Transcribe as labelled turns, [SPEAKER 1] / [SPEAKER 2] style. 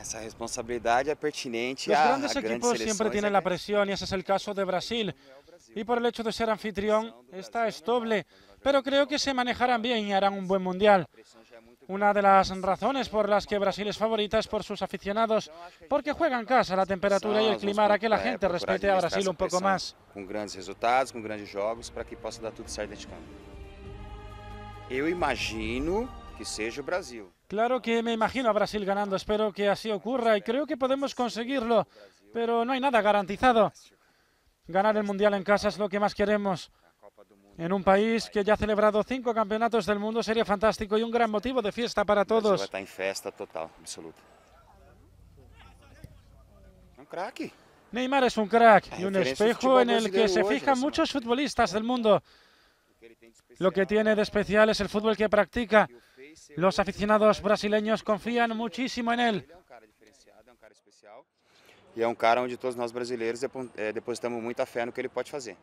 [SPEAKER 1] Esa responsabilidad es pertinente. Los grandes equipos siempre tienen la
[SPEAKER 2] presión y ese es el caso de Brasil. Y por el hecho de ser anfitrión, esta es doble. Pero creo que se manejarán bien y harán un buen mundial. Una de las razones por las que Brasil es favorita es por sus aficionados, porque juegan casa, la temperatura y el clima hará que la gente respete a Brasil un poco más.
[SPEAKER 1] Con grandes resultados, con grandes juegos, para que pueda dar todo certo de campo. Yo imagino que sea Brasil.
[SPEAKER 2] Claro que me imagino a Brasil ganando, espero que así ocurra y creo que podemos conseguirlo, pero no hay nada garantizado. Ganar el Mundial en casa es lo que más queremos. En un país que ya ha celebrado cinco campeonatos del mundo sería fantástico y un gran motivo de fiesta para todos. Neymar es un crack y un espejo en el que se fijan muchos futbolistas del mundo. Lo que tiene de especial es el fútbol que practica los aficionados brasileños confían muchísimo en él.
[SPEAKER 1] E es un um cara onde todos nosotros brasileiros eh, depositamos muita fé no que él puede hacer.